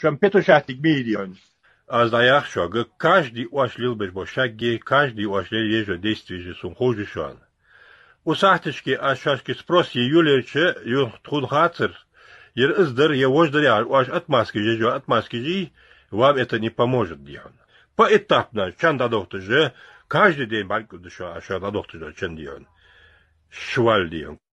560 millions. А знаях шога, каждый ошлил беш бошаги, каждый ошлил ежо действие сум хожишан. У сахтышки ашашки спрос июлече юн тхун хацер, ер издер я вождыр яр, уаш отмазки жежо, отмазки жи, вам это не поможет, дион. Поэтапно, чан дадохты же, каждый день банку дышо, аша дадохты же, чан дион. Шваль дион.